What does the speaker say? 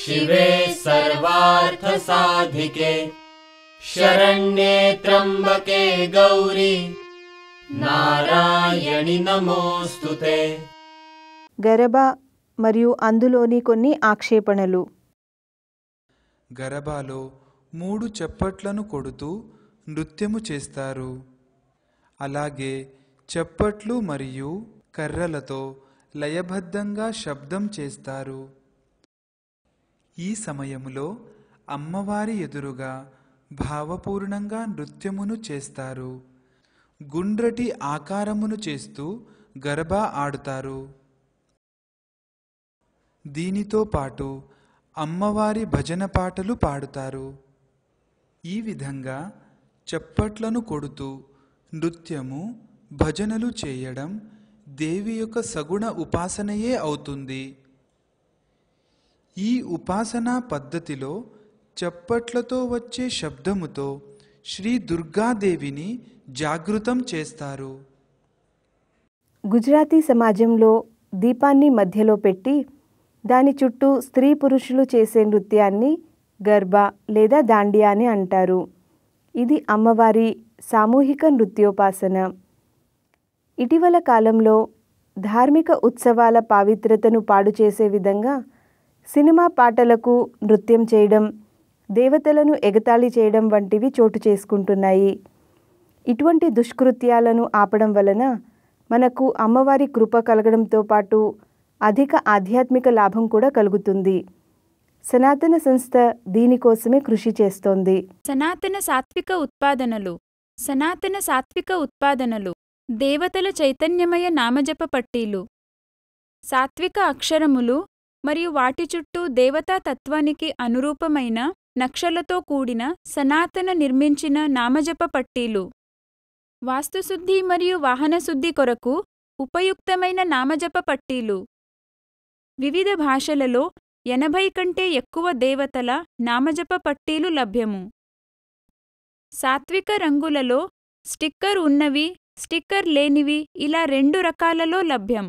శివే సర్వార్థ సాధికే శరణ్యే త్రంబకే గౌరీ నారాయణి నమోస్తుతే గరబ మరియు అందులోని కొన్ని ఆక్షేపణలు గరబాలో మూడు చప్పట్లను కొడుతూ నృత్యము చేస్తారు అలాగే చప్పట్లు మరియు కర్రలతో లయబద్ధంగా శబ్దం చేస్తారు ఈ సమయములో అమ్మవారి ఎదురుగా భావపూర్ణంగా నృత్యమును చేస్తారు గుండ్రటి ఆకారమును చేస్తూ గరబా ఆడుతారు దీనితో పాటు అమ్మవారి భజన పాటలు పాడుతారు ఈ విధంగా చప్పట్లను కొడుతూ నృత్యము భజనలు చేయడం దేవి యొక్క సగుణ ఉపాసనయే అవుతుంది ఈ ఉపాసనా పద్ధతిలో చప్పట్లతో వచ్చే శబ్దముతో శ్రీ దుర్గాదేవిని జాగృతం చేస్తారు గుజరాతీ సమాజంలో దీపాన్ని మధ్యలో పెట్టి దాని చుట్టూ స్త్రీ పురుషులు చేసే నృత్యాన్ని గర్భ లేదా దాండియా అని అంటారు ఇది అమ్మవారి సామూహిక నృత్యోపాసన ఇటీవల కాలంలో ధార్మిక ఉత్సవాల పావిత్రతను పాడు చేసే విధంగా సినిమా పాటలకు నృత్యం చేయడం దేవతలను ఎగతాళి చేయడం వంటివి చోటు చేసుకుంటున్నాయి ఇటువంటి దుష్కృత్యాలను ఆపడం వలన మనకు అమ్మవారి కృప కలగడంతో పాటు అధిక ఆధ్యాత్మిక లాభం కూడా కలుగుతుంది సనాతన సంస్థ దీనికోసమే కృషి చేస్తోంది సనాతన సాత్విక ఉత్పాదనలు సనాతన సాత్విక ఉత్పాదనలు దేవతల చైతన్యమయ నామజప పట్టీలు సాత్విక అక్షరములు మరియు వాటి చుట్టూ దేవతా తత్వానికి అనురూపమైన నక్షలతో కూడిన సనాతన నిర్మించిన నామజప పట్టీలు వాస్తుశుద్ధి మరియు వాహనశుద్ధి కొరకు ఉపయుక్తమైన నామజప పట్టీలు వివిధ భాషలలో ఎనభై కంటే ఎక్కువ దేవతల నామజప పట్టీలు లభ్యము సాత్విక రంగులలో స్టిక్కర్ ఉన్నవి స్టిక్కర్ లేనివి ఇలా రెండు రకాలలో లభ్యం